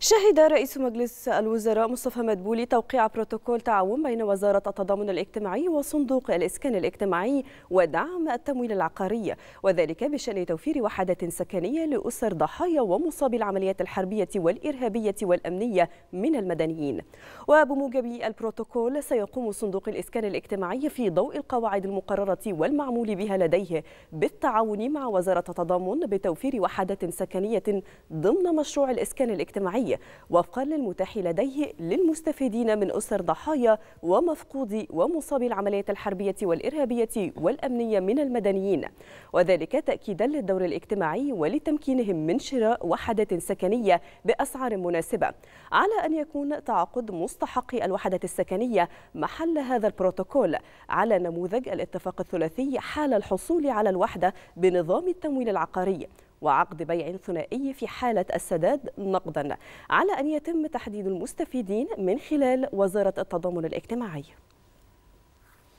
شهد رئيس مجلس الوزراء مصطفى مدبولي توقيع بروتوكول تعاون بين وزارة التضامن الاجتماعي وصندوق الإسكان الاجتماعي ودعم التمويل العقاري وذلك بشأن توفير وحدة سكنية لأسر ضحايا ومصابي العمليات الحربية والإرهابية والأمنية من المدنيين وبموجب البروتوكول سيقوم صندوق الإسكان الاجتماعي في ضوء القواعد المقررة والمعمول بها لديه بالتعاون مع وزارة التضامن بتوفير وحدة سكنية ضمن مشروع الإسكان الاجتماعي الدولي وفقا للمتاح لديه للمستفيدين من أسر ضحايا ومفقود ومصابي العمليات الحربية والإرهابية والأمنية من المدنيين وذلك تأكيدا للدور الاجتماعي ولتمكينهم من شراء وحدات سكنية بأسعار مناسبة على أن يكون تعاقد مستحقي الوحدة السكنية محل هذا البروتوكول على نموذج الاتفاق الثلاثي حال الحصول على الوحدة بنظام التمويل العقاري وعقد بيع ثنائي في حالة السداد نقدا على أن يتم تحديد المستفيدين من خلال وزارة التضامن الاجتماعي